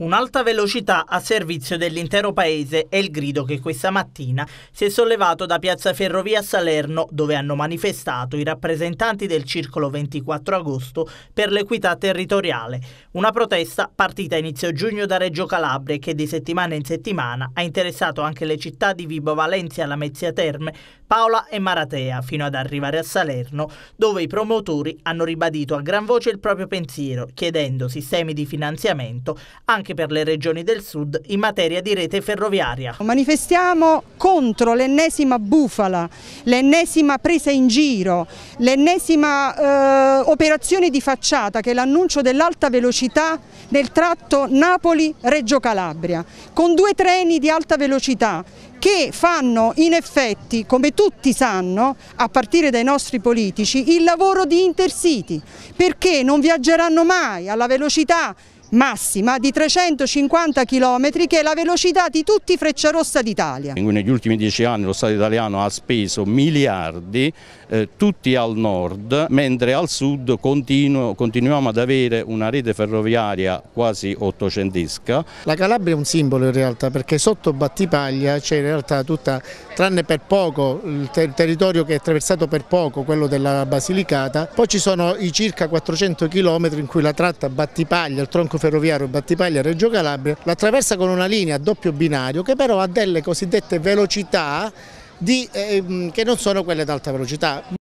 Un'alta velocità a servizio dell'intero paese è il grido che questa mattina si è sollevato da Piazza Ferrovia a Salerno, dove hanno manifestato i rappresentanti del Circolo 24 agosto per l'equità territoriale. Una protesta partita a inizio giugno da Reggio Calabria che di settimana in settimana ha interessato anche le città di Vibo Valencia, Lamezia Terme, Paola e Maratea, fino ad arrivare a Salerno, dove i promotori hanno ribadito a gran voce il proprio pensiero, chiedendo sistemi di finanziamento anche anche per le regioni del sud in materia di rete ferroviaria. Manifestiamo contro l'ennesima bufala, l'ennesima presa in giro, l'ennesima eh, operazione di facciata che è l'annuncio dell'alta velocità del tratto Napoli-Reggio Calabria, con due treni di alta velocità che fanno in effetti, come tutti sanno, a partire dai nostri politici, il lavoro di intercity, perché non viaggeranno mai alla velocità massima di 350 km che è la velocità di tutti i Frecciarossa d'Italia. Negli ultimi dieci anni lo Stato italiano ha speso miliardi eh, tutti al nord mentre al sud continuo, continuiamo ad avere una rete ferroviaria quasi ottocentesca. La Calabria è un simbolo in realtà perché sotto Battipaglia c'è in realtà tutta, tranne per poco il ter territorio che è attraversato per poco, quello della Basilicata, poi ci sono i circa 400 km in cui la tratta Battipaglia, il tronco solco ferroviario Battipaglia-Reggio Calabria, l'attraversa con una linea a doppio binario che però ha delle cosiddette velocità di, eh, ehm, che non sono quelle ad alta velocità.